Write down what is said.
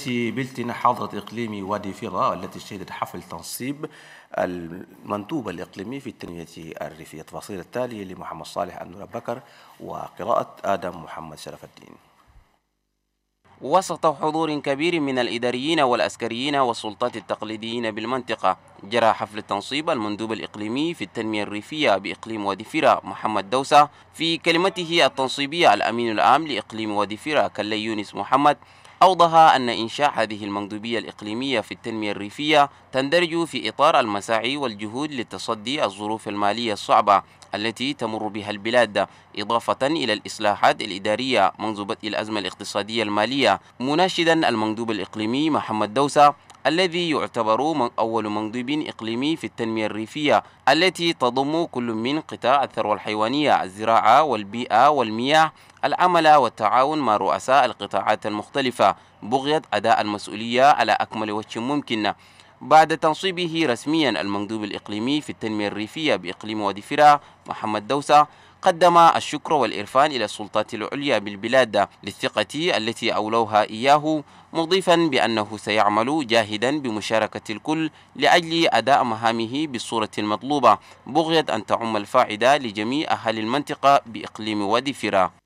التي بالتنا حضرت إقليمي وادي فراء التي شهدت حفل تنصيب المندوب الإقليمي في التنمية الريفية التفاصيل التالية لمحمد صالح أنور بكر وقراءة آدم محمد شرف الدين وسط حضور كبير من الإداريين والعسكريين والسلطات التقليديين بالمنطقة جرى حفل تنصيب المندوب الإقليمي في التنمية الريفية بإقليم وادي محمد دوسة في كلمته التنصيبية الأمين العام لإقليم وادي كلي يونس محمد أوضح أن إنشاء هذه المندوبية الإقليمية في التنمية الريفية تندرج في إطار المساعي والجهود للتصدي الظروف المالية الصعبة التي تمر بها البلاد إضافة إلى الإصلاحات الإدارية منذ بدء الأزمة الاقتصادية المالية مناشدا المندوب الإقليمي محمد دوسة الذي يعتبر من أول مندوب إقليمي في التنمية الريفية التي تضم كل من قطاع الثروة الحيوانية الزراعة والبيئة والمياه العمل والتعاون مع رؤساء القطاعات المختلفة بغية أداء المسؤولية على أكمل وجه ممكن بعد تنصيبه رسميا المندوب الإقليمي في التنمية الريفية بإقليم وادي فراغ محمد دوسة قدم الشكر والإرفان إلى السلطات العليا بالبلاد للثقة التي أولوها إياه مضيفا بأنه سيعمل جاهدا بمشاركة الكل لأجل أداء مهامه بالصورة المطلوبة بغية أن تعم الفاعدة لجميع أهل المنطقة بإقليم وادي فراغ